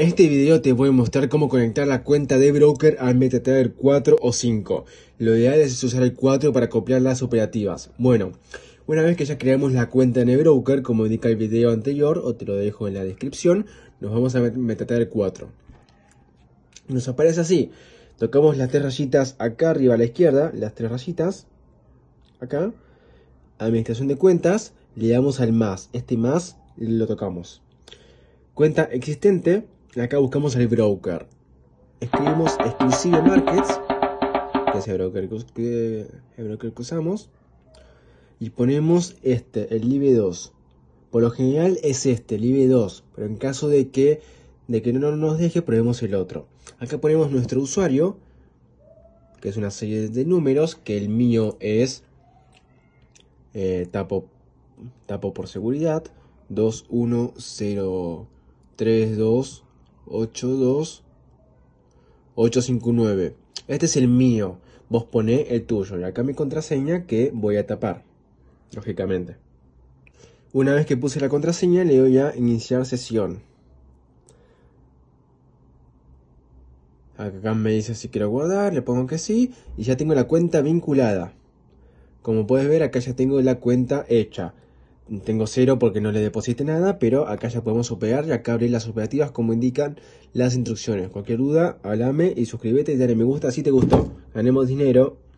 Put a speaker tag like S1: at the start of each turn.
S1: este video te voy a mostrar cómo conectar la cuenta de broker al MetaTrader 4 o 5. Lo ideal es usar el 4 para copiar las operativas. Bueno, una vez que ya creamos la cuenta en el broker, como indica el video anterior, o te lo dejo en la descripción, nos vamos a MetaTrader 4. Nos aparece así. Tocamos las tres rayitas acá arriba a la izquierda, las tres rayitas, acá, administración de cuentas, le damos al más. Este más lo tocamos. Cuenta existente, Acá buscamos el broker. Escribimos exclusive markets, que es el broker que, broker usamos. Y ponemos este, el IB2. Por lo general es este, el IB2. Pero en caso de que, de que no nos deje, probemos el otro. Acá ponemos nuestro usuario, que es una serie de números, que el mío es eh, tapo, tapo por seguridad 21032 82 859. Este es el mío. Vos pone el tuyo. Y acá mi contraseña que voy a tapar. Lógicamente. Una vez que puse la contraseña, le doy a iniciar sesión. Acá me dice si quiero guardar, le pongo que sí. Y ya tengo la cuenta vinculada. Como puedes ver, acá ya tengo la cuenta hecha tengo cero porque no le deposité nada, pero acá ya podemos operar ya acá abrí las operativas como indican las instrucciones. Cualquier duda, háblame y suscríbete y dale me gusta si te gustó. Ganemos dinero.